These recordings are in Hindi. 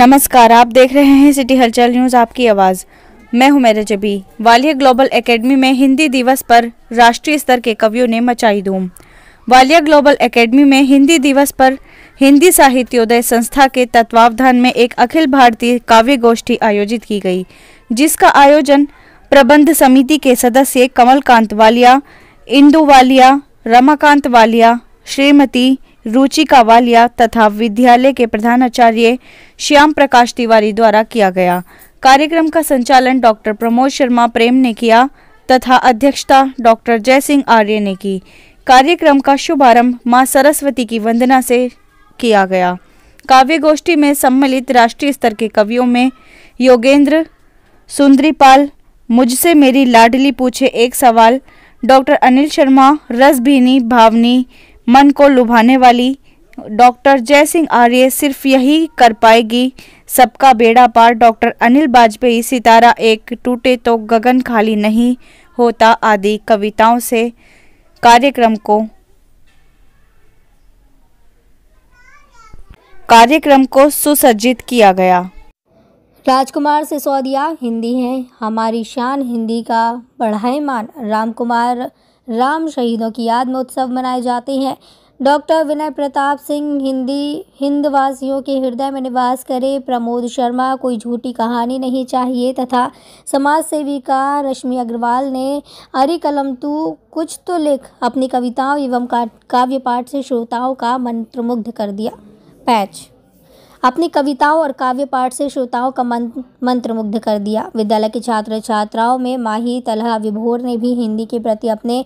नमस्कार आप देख रहे हैं सिटी हलचल न्यूज़ आपकी आवाज़ मैं हूं मेरा जबी वालिया ग्लोबल एकेडमी में हिंदी दिवस पर राष्ट्रीय स्तर के कवियों ने मचाई धूम वालिया ग्लोबल एकेडमी में हिंदी दिवस पर हिंदी साहित्योदय संस्था के तत्वावधान में एक अखिल भारतीय काव्य गोष्ठी आयोजित की गई जिसका आयोजन प्रबंध समिति के सदस्य कमलकांत वालिया इंदु वालिया रमाकांत वालिया श्रीमती रुचि कावालिया तथा विद्यालय के प्रधानाचार्य श्याम प्रकाश तिवारी द्वारा किया गया कार्यक्रम का संचालन डॉक्टर प्रमोद शर्मा प्रेम ने किया तथा अध्यक्षता डॉक्टर सिंह आर्य ने की कार्यक्रम का शुभारंभ मां सरस्वती की वंदना से किया गया काव्य गोष्ठी में सम्मिलित राष्ट्रीय स्तर के कवियों में योगेंद्र सुंदरीपाल मुझसे मेरी लाडली पूछे एक सवाल डॉक्टर अनिल शर्मा रसभीनी भावनी मन को लुभाने वाली डॉक्टर जय सिंह आर्य सिर्फ यही कर पाएगी सबका बेड़ा पार डॉक्टर अनिल वाजपेयी सितारा एक टूटे तो गगन खाली नहीं होता आदि कविताओं से कार्यक्रम को कार्यक्रम को सुसज्जित किया गया राजकुमार सिसोदिया हिंदी हैं हमारी शान हिंदी का बढ़ाए मान रामकुमार राम शहीदों की याद में उत्सव मनाए जाते हैं डॉक्टर विनय प्रताप सिंह हिंदी हिंदवासियों के हृदय में निवास करे प्रमोद शर्मा कोई झूठी कहानी नहीं चाहिए तथा समाज सेविका रश्मि अग्रवाल ने अरे कलम तू कुछ तो लिख अपनी कविताओं एवं काव्य पाठ से श्रोताओं का मंत्रमुग्ध कर दिया पैच अपनी कविताओं और काव्य पाठ से श्रोताओं का मंत्रमुग्ध कर दिया विद्यालय के छात्र छात्राओं में माही तलहा विभोर ने भी हिंदी के प्रति अपने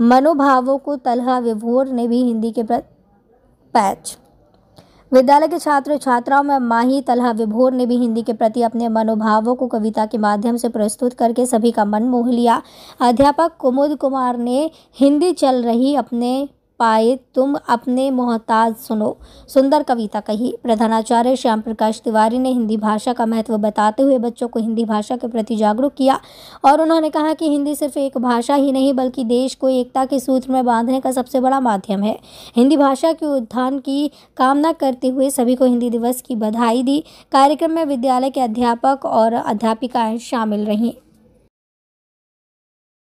मनोभावों को तलहा विभोर ने भी हिंदी के प्रति पैच विद्यालय के छात्र छात्राओं में माही तलहा विभोर ने भी हिंदी के प्रति अपने मनोभावों को कविता के माध्यम से प्रस्तुत करके सभी का मन मोह लिया अध्यापक कुमुद कुमार ने हिंदी चल रही अपने पाए तुम अपने मोहताज सुनो सुंदर कविता कही प्रधानाचार्य श्याम प्रकाश तिवारी ने हिंदी भाषा का महत्व बताते हुए बच्चों को हिंदी भाषा के प्रति जागरूक किया और उन्होंने कहा कि हिंदी सिर्फ एक भाषा ही नहीं बल्कि देश को एकता के सूत्र में बांधने का सबसे बड़ा माध्यम है हिंदी भाषा के उत्थान की कामना करते हुए सभी को हिंदी दिवस की बधाई दी कार्यक्रम में विद्यालय के अध्यापक और अध्यापिकाएँ शामिल रहीं